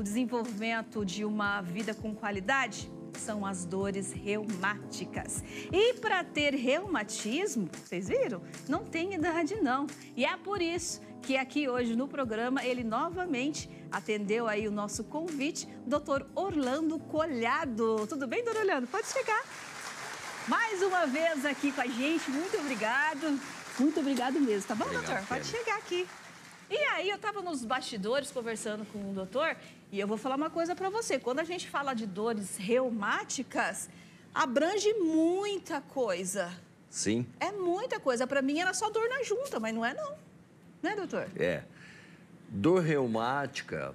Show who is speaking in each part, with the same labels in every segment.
Speaker 1: o desenvolvimento de uma vida com qualidade são as dores reumáticas. E para ter reumatismo, vocês viram? Não tem idade não. E é por isso que aqui hoje no programa ele novamente atendeu aí o nosso convite, o doutor Orlando Colhado. Tudo bem, doutor Orlando? Pode chegar. Mais uma vez aqui com a gente, muito obrigado. Muito obrigado mesmo, tá bom, Obrigado, doutor? Pode chegar aqui. E aí eu tava nos bastidores conversando com o doutor e eu vou falar uma coisa para você. Quando a gente fala de dores reumáticas, abrange muita coisa. Sim. É muita coisa. Para mim era só dor na junta, mas não é não. Né, doutor?
Speaker 2: É. Dor reumática,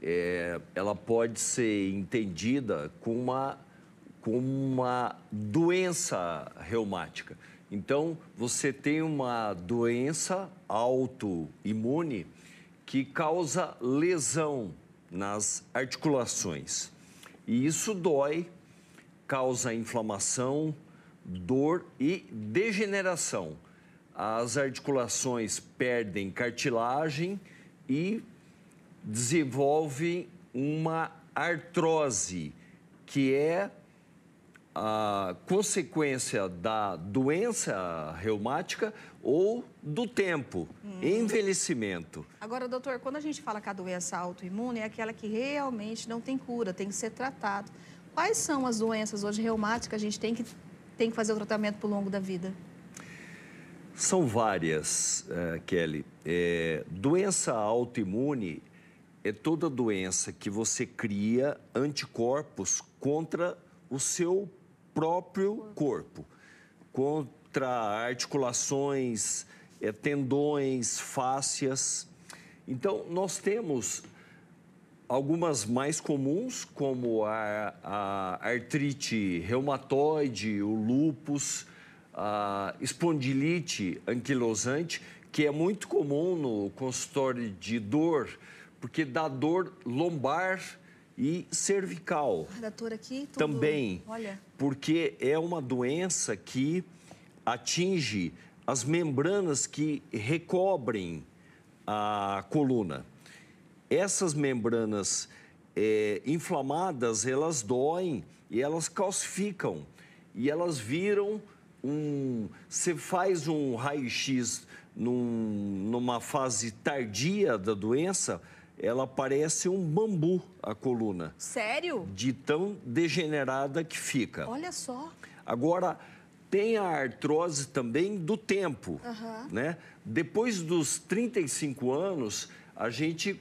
Speaker 2: é, ela pode ser entendida com uma, com uma doença reumática. Então, você tem uma doença autoimune que causa lesão nas articulações. E isso dói, causa inflamação, dor e degeneração. As articulações perdem cartilagem e desenvolvem uma artrose, que é a consequência da doença reumática ou do tempo, hum. envelhecimento.
Speaker 1: Agora, doutor, quando a gente fala que a doença autoimune é aquela que realmente não tem cura, tem que ser tratado. Quais são as doenças hoje reumáticas que a gente tem que, tem que fazer o tratamento por longo da vida?
Speaker 2: São várias, uh, Kelly. É, doença autoimune é toda doença que você cria anticorpos contra o seu próprio corpo, contra articulações, eh, tendões, fáscias. Então, nós temos algumas mais comuns, como a, a artrite reumatoide, o lúpus, a espondilite anquilosante, que é muito comum no consultório de dor, porque dá dor lombar e cervical. A
Speaker 1: doutora, aqui tudo... Também, Olha.
Speaker 2: porque é uma doença que atinge as membranas que recobrem a coluna. Essas membranas é, inflamadas, elas doem e elas calcificam e elas viram um... Você faz um raio-x num, numa fase tardia da doença ela parece um bambu, a coluna.
Speaker 1: Sério?
Speaker 2: De tão degenerada que fica. Olha só. Agora, tem a artrose também do tempo, uhum. né? Depois dos 35 anos, a gente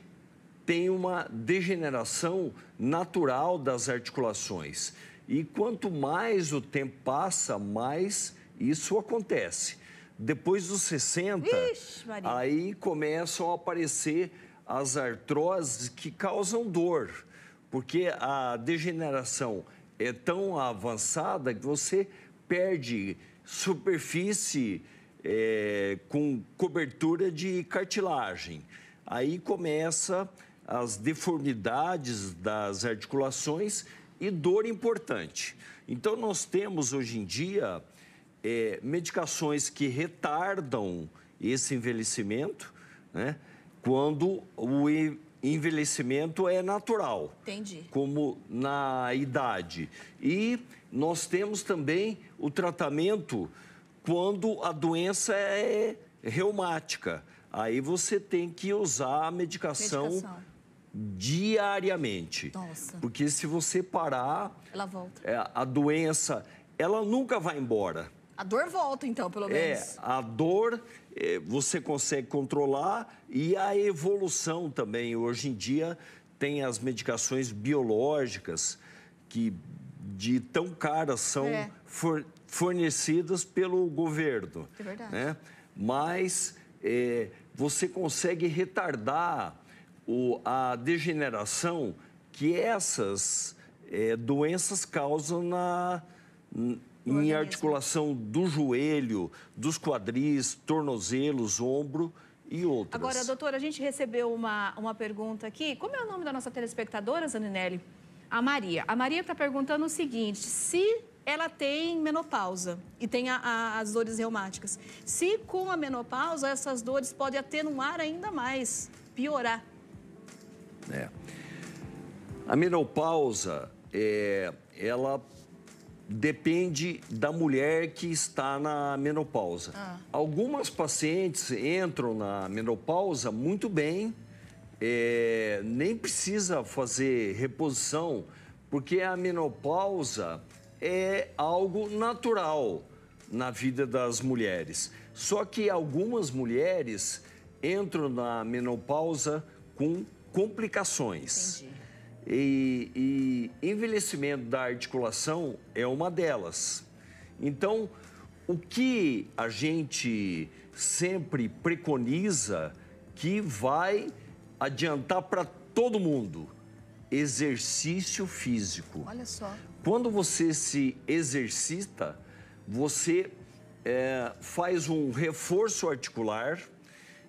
Speaker 2: tem uma degeneração natural das articulações. E quanto mais o tempo passa, mais isso acontece. Depois dos 60,
Speaker 1: Ixi, aí
Speaker 2: começam a aparecer as artroses que causam dor, porque a degeneração é tão avançada que você perde superfície é, com cobertura de cartilagem. Aí começa as deformidades das articulações e dor importante. Então nós temos hoje em dia é, medicações que retardam esse envelhecimento, né? quando o envelhecimento é natural. Entendi. Como na idade. E nós temos também o tratamento quando a doença é reumática. Aí você tem que usar a medicação, medicação. diariamente. Nossa. Porque se você parar, ela volta. É, a doença, ela nunca vai embora.
Speaker 1: A dor volta, então, pelo é, menos. É,
Speaker 2: a dor eh, você consegue controlar e a evolução também. Hoje em dia tem as medicações biológicas que de tão caras são é. fornecidas pelo governo. É verdade. Né? Mas é, você consegue retardar o, a degeneração que essas é, doenças causam na, em articulação do joelho, dos quadris, tornozelos, ombro e outras. Agora, doutora,
Speaker 1: a gente recebeu uma, uma pergunta aqui. Como é o nome da nossa telespectadora, Zaninelli? A Maria. A Maria está perguntando o seguinte, se ela tem menopausa e tem a, a, as dores reumáticas, se com a menopausa essas dores podem atenuar ainda mais, piorar.
Speaker 2: É. A menopausa, é, ela depende da mulher que está na menopausa. Ah. Algumas pacientes entram na menopausa muito bem, é, nem precisa fazer reposição, porque a menopausa é algo natural na vida das mulheres. Só que algumas mulheres entram na menopausa com complicações. Entendi e, e envelhecimento da articulação é uma delas. Então, o que a gente sempre preconiza que vai adiantar para todo mundo? Exercício físico. Olha só. Quando você se exercita, você é, faz um reforço articular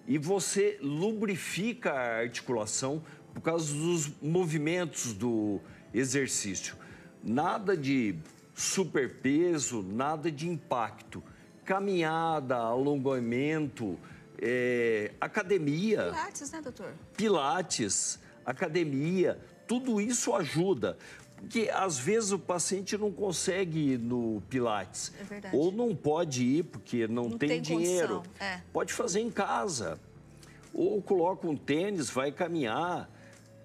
Speaker 2: e você lubrifica a articulação por causa dos movimentos do exercício. Nada de superpeso, nada de impacto. Caminhada, alongamento, é, academia. Pilates, né, doutor? Pilates, academia, tudo isso ajuda. Porque às vezes o paciente não consegue ir no Pilates. É verdade. Ou não pode ir porque não, não tem, tem, dinheiro. É. Pode fazer em casa. Ou coloca um tênis, vai caminhar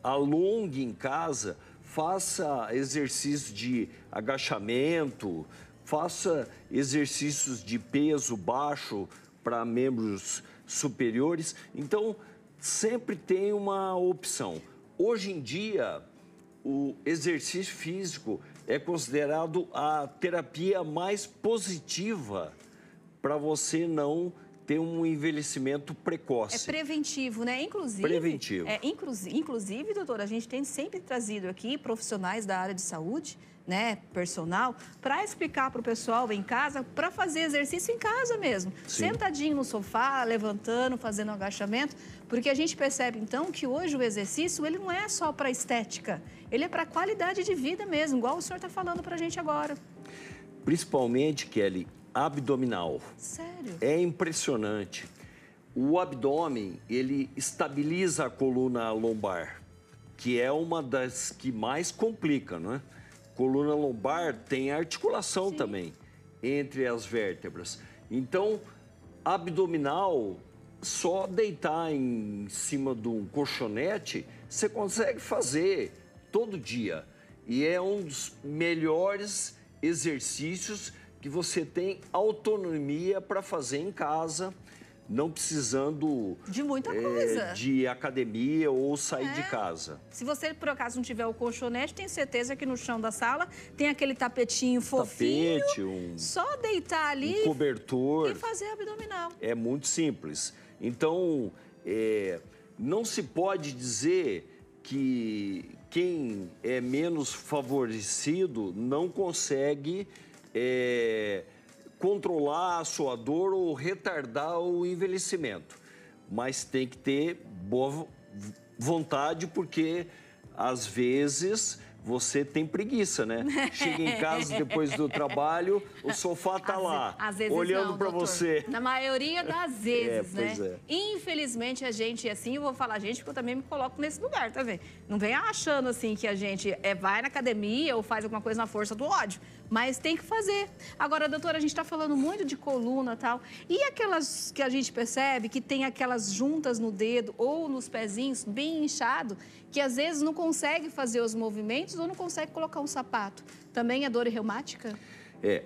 Speaker 2: alongue em casa, faça exercício de agachamento, faça exercícios de peso baixo para membros superiores. Então, sempre tem uma opção. Hoje em dia, o exercício físico é considerado a terapia mais positiva para você não ter um envelhecimento precoce. É
Speaker 1: preventivo, né? Inclusive. Preventivo. É, inclusive, inclusive, doutora, a gente tem sempre trazido aqui profissionais da área de saúde, né, personal, para explicar para o pessoal em casa, para fazer exercício em casa mesmo. Sim. Sentadinho no sofá, levantando, fazendo agachamento, porque a gente percebe então que hoje o exercício, ele não é só para estética, ele é para qualidade de vida mesmo, igual o senhor está falando para a gente agora.
Speaker 2: Principalmente, Kelly, abdominal. Sério? É impressionante. O abdômen, ele estabiliza a coluna lombar, que é uma das que mais complica, não é? Coluna lombar tem articulação Sim. também entre as vértebras. Então, abdominal, só deitar em cima de um colchonete, você consegue fazer todo dia. E é um dos melhores exercícios que você tem autonomia para fazer em casa, não precisando de muita eh, coisa, de academia ou sair é. de casa.
Speaker 1: Se você por acaso não tiver o colchonete, tem certeza que no chão da sala tem aquele tapetinho fofinho,
Speaker 2: tapete, um, só
Speaker 1: deitar ali, um cobertor e fazer abdominal.
Speaker 2: É muito simples. Então, é, não se pode dizer que quem é menos favorecido não consegue é, controlar a sua dor ou retardar o envelhecimento. Mas tem que ter boa vontade, porque às vezes você tem preguiça, né? Chega em casa depois do trabalho, o sofá tá às lá, vezes, olhando para você. Na
Speaker 1: maioria das é, vezes, é, né? É. Infelizmente a gente é assim, eu vou falar gente porque eu também me coloco nesse lugar, tá vendo? Não venha achando assim que a gente é, vai na academia ou faz alguma coisa na força do ódio. Mas tem que fazer. Agora, doutora, a gente está falando muito de coluna e tal. E aquelas que a gente percebe que tem aquelas juntas no dedo ou nos pezinhos bem inchado, que às vezes não consegue fazer os movimentos ou não consegue colocar um sapato. Também é dor reumática?
Speaker 2: É.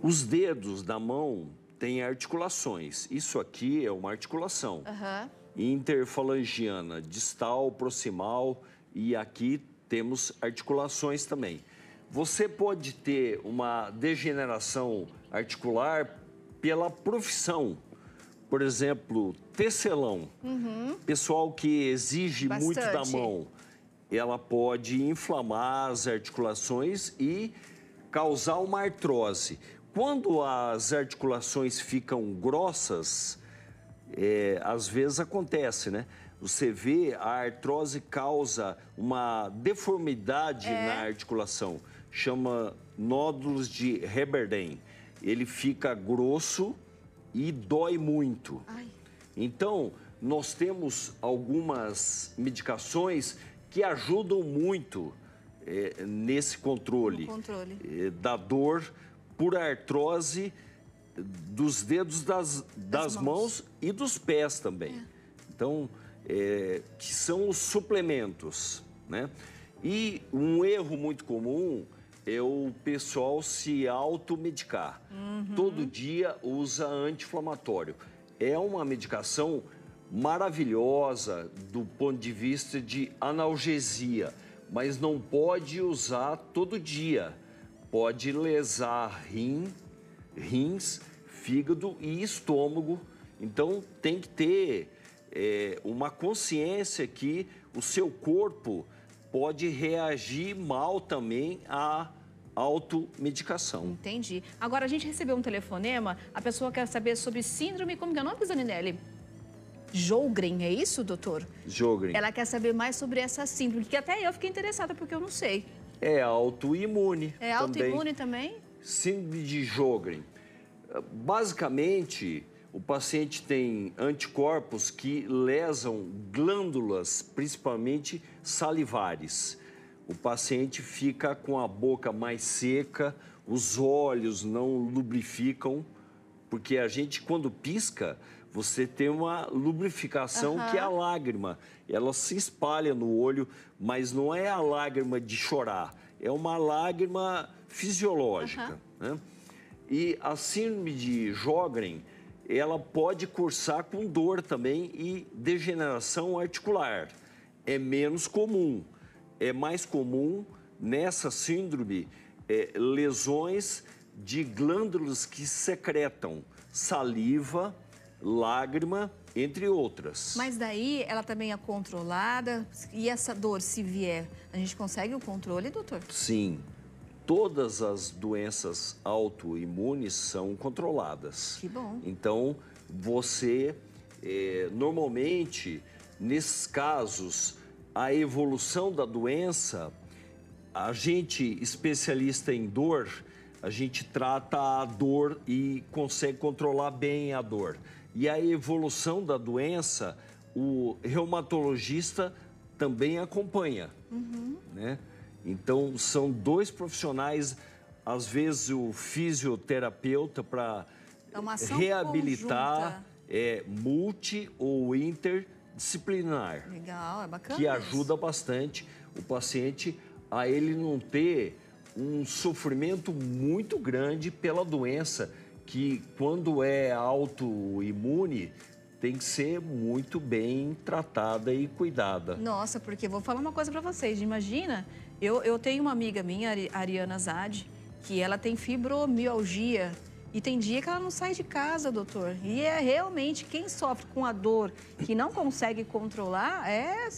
Speaker 2: Os dedos da mão têm articulações. Isso aqui é uma articulação. Uhum. Interfalangiana, distal, proximal e aqui temos articulações também você pode ter uma degeneração articular pela profissão. Por exemplo, tecelão. Uhum. Pessoal que exige Bastante. muito da mão. Ela pode inflamar as articulações e causar uma artrose. Quando as articulações ficam grossas, é, às vezes acontece, né? Você vê, a artrose causa uma deformidade é. na articulação chama nódulos de Heberden. Ele fica grosso e dói muito. Ai. Então, nós temos algumas medicações que ajudam muito é, nesse controle, controle. É, da dor por artrose dos dedos das, das, das mãos. mãos. e dos pés também. É. Então, eh, que são os suplementos, né? E um erro muito comum é o pessoal se automedicar. Uhum. Todo dia usa anti-inflamatório. É uma medicação maravilhosa do ponto de vista de analgesia, mas não pode usar todo dia. Pode lesar rim, rins, fígado e estômago. Então tem que ter é, uma consciência que o seu corpo pode reagir mal também a automedicação.
Speaker 1: Entendi. Agora, a gente recebeu um telefonema, a pessoa quer saber sobre síndrome, como que é o nome, Zaninelli? Jogren, é isso, doutor?
Speaker 2: Jogren. Ela
Speaker 1: quer saber mais sobre essa síndrome, que até eu fiquei interessada, porque eu não sei.
Speaker 2: É autoimune. É autoimune também? Síndrome de Jogren. Basicamente, o paciente tem anticorpos que lesam glândulas, principalmente salivares o paciente fica com a boca mais seca, os olhos não lubrificam, porque a gente, quando pisca, você tem uma lubrificação uhum. que é a lágrima. Ela se espalha no olho, mas não é a lágrima de chorar, é uma lágrima fisiológica. Uhum. Né? E a síndrome de Jogren, ela pode cursar com dor também e degeneração articular. É menos comum, é mais comum nessa síndrome é, lesões de glândulas que secretam saliva, lágrima, entre outras.
Speaker 1: Mas daí ela também é controlada e essa dor, se vier, a gente consegue o controle, doutor?
Speaker 2: Sim. Todas as doenças autoimunes são controladas. Que bom. Então, você, é, normalmente, nesses casos, a evolução da doença, a gente especialista em dor, a gente trata a dor e consegue controlar bem a dor. E a evolução da doença, o reumatologista também acompanha, uhum. né? Então são dois profissionais, às vezes o fisioterapeuta para
Speaker 1: é reabilitar, conjunta.
Speaker 2: é multi ou inter disciplinar.
Speaker 1: Legal, é bacana. Que
Speaker 2: ajuda bastante o paciente a ele não ter um sofrimento muito grande pela doença que quando é autoimune tem que ser muito bem tratada e cuidada.
Speaker 1: Nossa, porque vou falar uma coisa para vocês. Imagina, eu, eu tenho uma amiga minha, Ariana Zad, que ela tem fibromialgia e tem dia que ela não sai de casa, doutor. E é realmente quem sofre com a dor que não consegue controlar é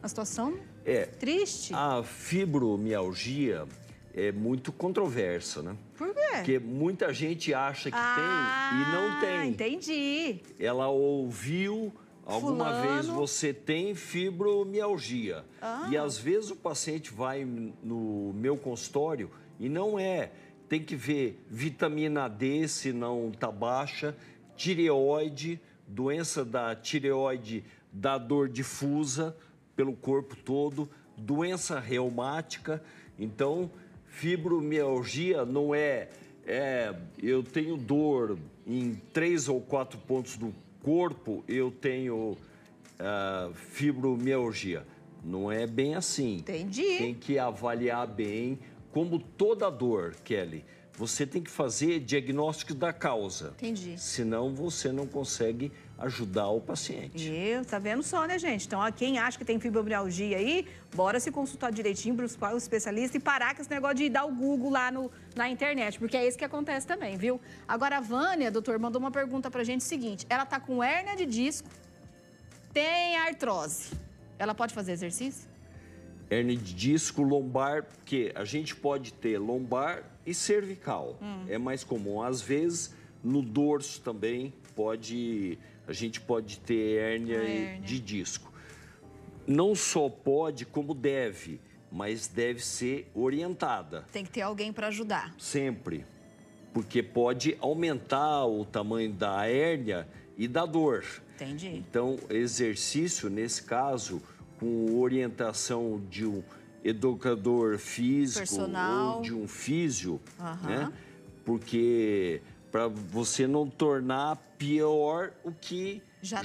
Speaker 1: uma situação
Speaker 2: é, triste. A fibromialgia é muito controversa, né?
Speaker 1: Por quê? Porque
Speaker 2: muita gente acha que ah, tem e não ah, tem.
Speaker 1: Entendi.
Speaker 2: Ela ouviu alguma Fulano. vez você tem fibromialgia. Ah. E às vezes o paciente vai no meu consultório e não é tem que ver vitamina D, se não está baixa, tireoide, doença da tireoide da dor difusa pelo corpo todo, doença reumática. Então, fibromialgia não é, é eu tenho dor em três ou quatro pontos do corpo, eu tenho uh, fibromialgia. Não é bem assim.
Speaker 1: Entendi. Tem
Speaker 2: que avaliar bem como toda dor, Kelly, você tem que fazer diagnóstico da causa. Entendi. Senão você não consegue ajudar o paciente.
Speaker 1: E, tá vendo só, né, gente? Então, ó, quem acha que tem fibromialgia aí, bora se consultar direitinho, buscar o especialista e parar com esse negócio de dar o Google lá no, na internet, porque é isso que acontece também, viu? Agora, a Vânia, doutor, mandou uma pergunta pra gente seguinte. Ela tá com hérnia de disco, tem artrose. Ela pode fazer exercício?
Speaker 2: Hernia de disco lombar, porque a gente pode ter lombar e cervical. Hum. É mais comum. Às vezes, no dorso também pode, a gente pode ter hérnia, ah, de disco. Não só pode, como deve, mas deve ser orientada.
Speaker 1: Tem que ter alguém para ajudar.
Speaker 2: Sempre. Porque pode aumentar o tamanho da hérnia e da dor. Entendi. Então, exercício, nesse caso, com orientação de um educador físico Personal. ou de um físio, uhum. né? Porque para você não tornar pior o que já, tá.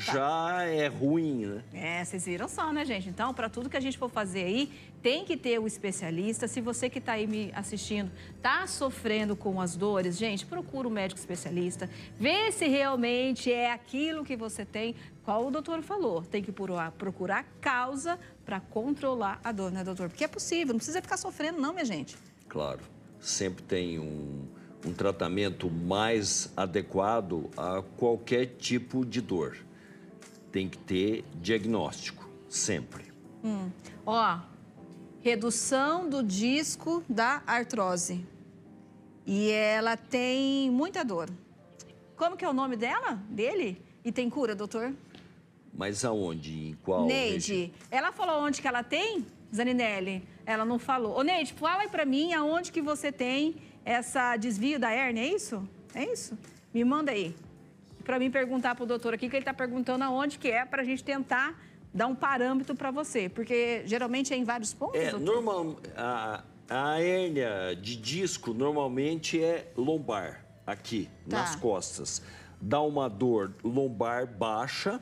Speaker 2: já é ruim, né?
Speaker 1: É, vocês viram só, né, gente? Então, para tudo que a gente for fazer aí, tem que ter o um especialista. Se você que está aí me assistindo está sofrendo com as dores, gente, procura um médico especialista. Vê se realmente é aquilo que você tem. Qual o doutor falou? Tem que procurar causa para controlar a dor, né, doutor? Porque é possível, não precisa ficar sofrendo, não, minha gente.
Speaker 2: Claro, sempre tem um, um tratamento mais adequado a qualquer tipo de dor. Tem que ter diagnóstico, sempre.
Speaker 1: Hum. Ó, redução do disco da artrose. E ela tem muita dor. Como que é o nome dela? Dele? E tem cura, doutor?
Speaker 2: Mas aonde? Em qual? Neide,
Speaker 1: região? ela falou onde que ela tem? Zaninelli, ela não falou. Ô, Neide, fala aí pra mim aonde que você tem essa desvio da hérnia, é isso? É isso? Me manda aí. Pra mim perguntar pro doutor aqui, que ele tá perguntando aonde que é, pra gente tentar dá um parâmetro para você? Porque geralmente é em vários pontos? É, normal,
Speaker 2: a, a hérnia de disco normalmente é lombar, aqui, tá. nas costas. Dá uma dor lombar baixa,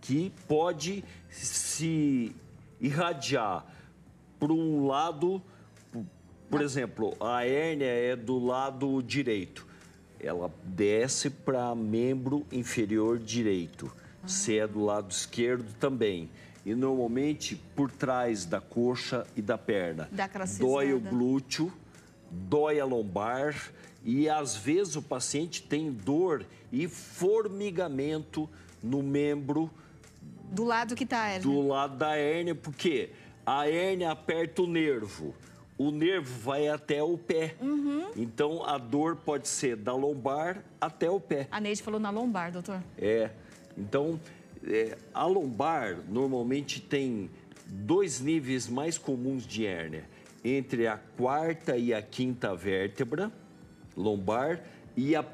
Speaker 2: que pode se irradiar para um lado, por tá. exemplo, a hérnia é do lado direito. Ela desce para membro inferior direito se é do lado esquerdo também. E normalmente por trás da coxa e da perna. Dá dói o glúteo, dói a lombar e às vezes o paciente tem dor e formigamento no membro.
Speaker 1: Do lado que está a hérnia. Do
Speaker 2: lado da hérnia, porque a hérnia aperta o nervo o nervo vai até o pé. Uhum. Então, a dor pode ser da lombar até o pé.
Speaker 1: A Neide falou na lombar, doutor.
Speaker 2: É. Então, é, a lombar normalmente tem dois níveis mais comuns de hérnia, entre a quarta e a quinta vértebra lombar e a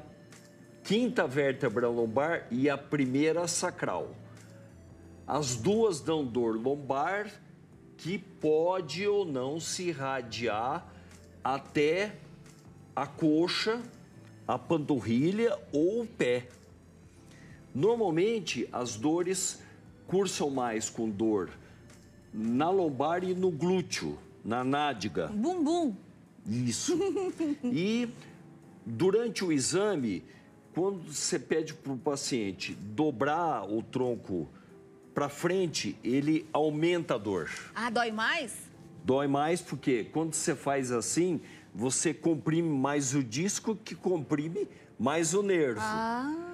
Speaker 2: quinta vértebra lombar e a primeira sacral. As duas dão dor lombar que pode ou não se irradiar até a coxa, a panturrilha ou o pé. Normalmente, as dores cursam mais com dor na lombar e no glúteo, na nádega. Bumbum. Isso. e durante o exame, quando você pede para o paciente dobrar o tronco para frente, ele aumenta a dor.
Speaker 1: Ah, dói mais?
Speaker 2: Dói mais porque quando você faz assim, você comprime mais o disco que comprime mais o nervo. Ah.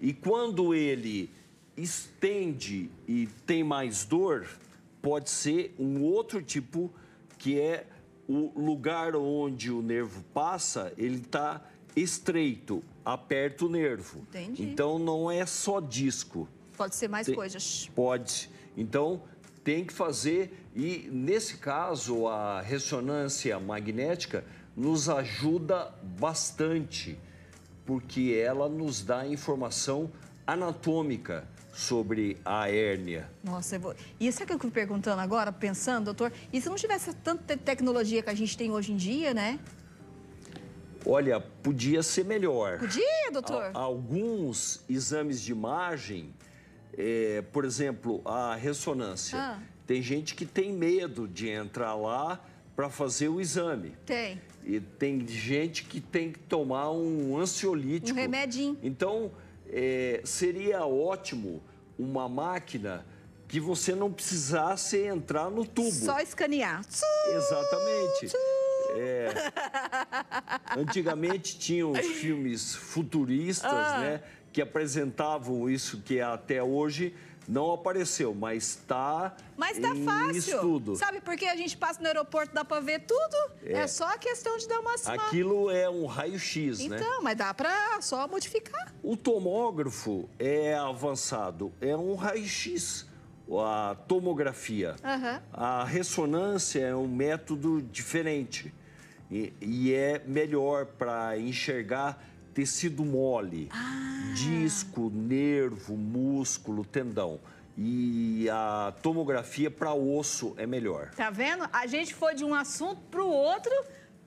Speaker 2: E quando ele estende e tem mais dor, pode ser um outro tipo que é o lugar onde o nervo passa, ele está estreito, aperta o nervo. Entendi. Então não é só disco.
Speaker 1: Pode ser mais tem, coisas.
Speaker 2: Pode. Então tem que fazer e nesse caso a ressonância magnética nos ajuda bastante porque ela nos dá informação anatômica sobre a hérnia.
Speaker 1: Nossa, eu vou... e sabe o que eu fico perguntando agora, pensando, doutor? E se não tivesse tanta tecnologia que a gente tem hoje em dia, né?
Speaker 2: Olha, podia ser melhor. Podia, doutor? alguns exames de imagem, é, por exemplo, a ressonância. Ah. Tem gente que tem medo de entrar lá para fazer o exame. Tem. E tem gente que tem que tomar um ansiolítico. Um remedinho. Então, é, seria ótimo uma máquina que você não precisasse entrar no tubo. Só
Speaker 1: escanear.
Speaker 2: Exatamente. É, antigamente tinham os filmes futuristas, ah. né? Que apresentavam isso que é até hoje não apareceu, mas está Mas tá em fácil. estudo. Sabe
Speaker 1: por que a gente passa no aeroporto, dá para ver tudo? É. é só a questão de dar uma
Speaker 2: Aquilo é um raio-x, né? Então,
Speaker 1: mas dá para só modificar.
Speaker 2: O tomógrafo é avançado, é um raio-x a tomografia. Uhum. A ressonância é um método diferente e, e é melhor para enxergar tecido mole, ah. disco, nervo, músculo, tendão. E a tomografia para osso é melhor. Tá
Speaker 1: vendo? A gente foi de um assunto para o outro.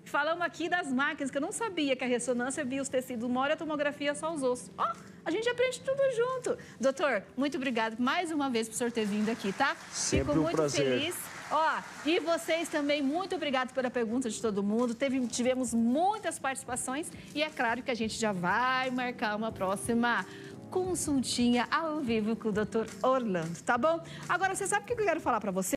Speaker 1: Falamos aqui das máquinas, que eu não sabia que a ressonância via os tecidos mole, a tomografia só os ossos. Ó, oh, a gente aprende tudo junto. Doutor, muito obrigado mais uma vez por o senhor ter vindo aqui, tá? Sempre Fico um muito prazer. feliz Ó, e vocês também, muito obrigado pela pergunta de todo mundo. Teve, tivemos muitas participações e é claro que a gente já vai marcar uma próxima consultinha ao vivo com o Dr. Orlando, tá bom? Agora, você sabe o que eu quero falar para você?